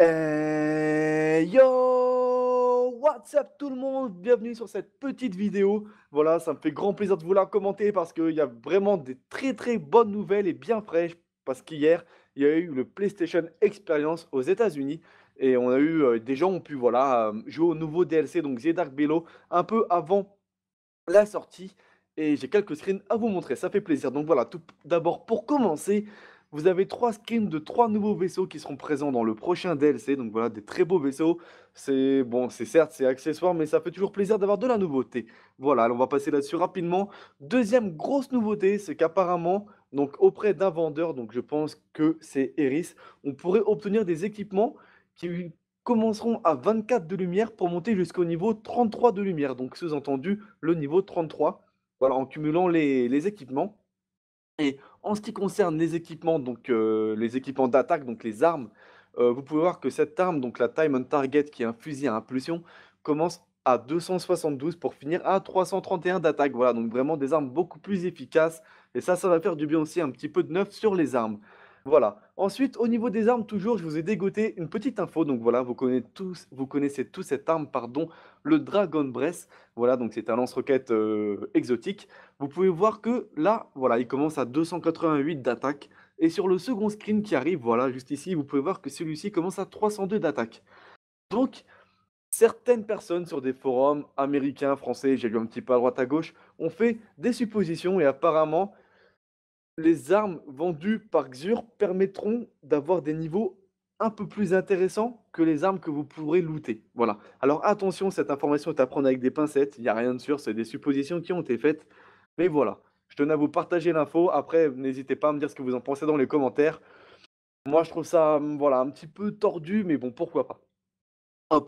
Euh, yo What's up tout le monde Bienvenue sur cette petite vidéo. Voilà, ça me fait grand plaisir de vous la commenter parce qu'il y a vraiment des très très bonnes nouvelles et bien fraîches. Parce qu'hier, il y a eu le PlayStation Experience aux États-Unis. Et on a eu euh, des gens ont pu voilà, euh, jouer au nouveau DLC, donc The Dark Below, un peu avant la sortie. Et j'ai quelques screens à vous montrer, ça fait plaisir. Donc voilà, tout d'abord pour commencer, vous avez trois screens de trois nouveaux vaisseaux qui seront présents dans le prochain DLC. Donc voilà, des très beaux vaisseaux. C'est bon, c'est certes, c'est accessoire, mais ça fait toujours plaisir d'avoir de la nouveauté. Voilà, on va passer là-dessus rapidement. Deuxième grosse nouveauté, c'est qu'apparemment, donc auprès d'un vendeur, donc je pense que c'est Eris, on pourrait obtenir des équipements qui commenceront à 24 de lumière pour monter jusqu'au niveau 33 de lumière, donc sous-entendu le niveau 33, voilà, en cumulant les, équipements. Et en ce qui concerne les équipements, donc euh, les équipements d'attaque, donc les armes, euh, vous pouvez voir que cette arme, donc la Time on Target, qui est un fusil à impulsion, commence à 272 pour finir à 331 d'attaque. Voilà, donc vraiment des armes beaucoup plus efficaces. Et ça, ça va faire du bien aussi, un petit peu de neuf sur les armes. Voilà. Ensuite, au niveau des armes, toujours, je vous ai dégoté une petite info. Donc voilà, vous connaissez tous, vous connaissez tous cette arme, pardon, le Dragon Breath. Voilà, donc c'est un lance-roquette euh, exotique. Vous pouvez voir que là, voilà, il commence à 288 d'attaque. Et sur le second screen qui arrive, voilà, juste ici, vous pouvez voir que celui-ci commence à 302 d'attaque. Donc, certaines personnes sur des forums américains, français, j'ai lu un petit peu à droite à gauche, ont fait des suppositions et apparemment, les armes vendues par Xur permettront d'avoir des niveaux un peu plus intéressants que les armes que vous pourrez looter. Voilà. Alors attention, cette information est à prendre avec des pincettes, il n'y a rien de sûr, c'est des suppositions qui ont été faites. Mais voilà, je tenais à vous partager l'info. Après, n'hésitez pas à me dire ce que vous en pensez dans les commentaires. Moi, je trouve ça voilà, un petit peu tordu, mais bon, pourquoi pas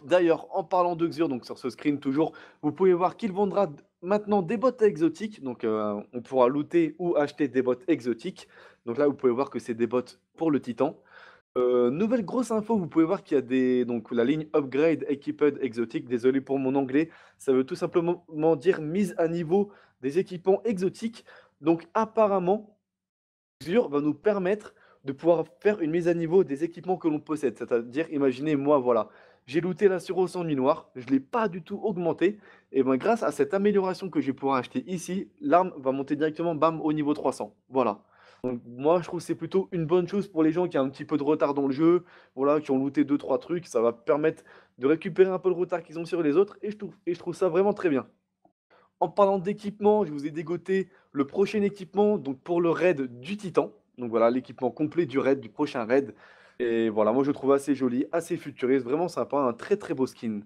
d'ailleurs, en parlant de Xur, donc sur ce screen toujours, vous pouvez voir qu'il vendra maintenant des bottes exotiques. Donc, euh, on pourra looter ou acheter des bottes exotiques. Donc là, vous pouvez voir que c'est des bottes pour le Titan. Euh, nouvelle grosse info, vous pouvez voir qu'il y a des, donc, la ligne Upgrade Equipped Exotique. Désolé pour mon anglais, ça veut tout simplement dire mise à niveau des équipements exotiques. Donc, apparemment, Xur va nous permettre de pouvoir faire une mise à niveau des équipements que l'on possède. C'est-à-dire, imaginez, moi, voilà, j'ai looté surhausse en nuit noire, je ne l'ai pas du tout augmenté. Et ben, grâce à cette amélioration que je vais pouvoir acheter ici, l'arme va monter directement bam au niveau 300. Voilà. moi je trouve que c'est plutôt une bonne chose pour les gens qui ont un petit peu de retard dans le jeu, voilà, qui ont looté 2-3 trucs, ça va permettre de récupérer un peu le retard qu'ils ont sur les autres et je trouve, et je trouve ça vraiment très bien. En parlant d'équipement, je vous ai dégoté le prochain équipement donc pour le raid du Titan. Donc voilà l'équipement complet du raid, du prochain raid. Et voilà, moi je trouve assez joli, assez futuriste, vraiment sympa, un très très beau skin.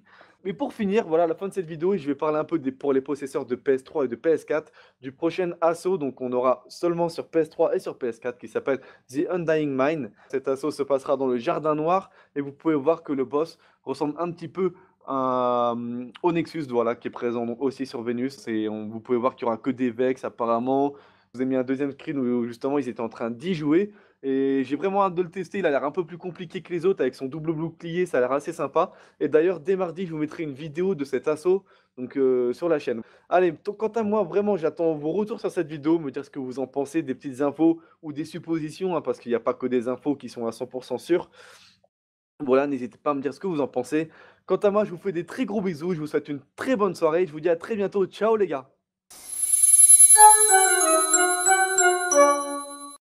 Mais pour finir, voilà, la fin de cette vidéo, je vais parler un peu des, pour les possesseurs de PS3 et de PS4 du prochain assaut. Donc, on aura seulement sur PS3 et sur PS4 qui s'appelle The Undying Mine. Cet assaut se passera dans le Jardin Noir et vous pouvez voir que le boss ressemble un petit peu euh, au Nexus, voilà, qui est présent aussi sur Vénus. Et vous pouvez voir qu'il n'y aura que des Vex apparemment vous ai mis un deuxième screen où justement ils étaient en train d'y jouer. Et j'ai vraiment hâte de le tester. Il a l'air un peu plus compliqué que les autres avec son double bouclier. Ça a l'air assez sympa. Et d'ailleurs, dès mardi, je vous mettrai une vidéo de cet assaut donc, euh, sur la chaîne. Allez, quant à moi, vraiment, j'attends vos retours sur cette vidéo. Me dire ce que vous en pensez, des petites infos ou des suppositions, hein, parce qu'il n'y a pas que des infos qui sont à 100% sûres. Voilà, n'hésitez pas à me dire ce que vous en pensez. Quant à moi, je vous fais des très gros bisous. Je vous souhaite une très bonne soirée. Je vous dis à très bientôt. Ciao les gars.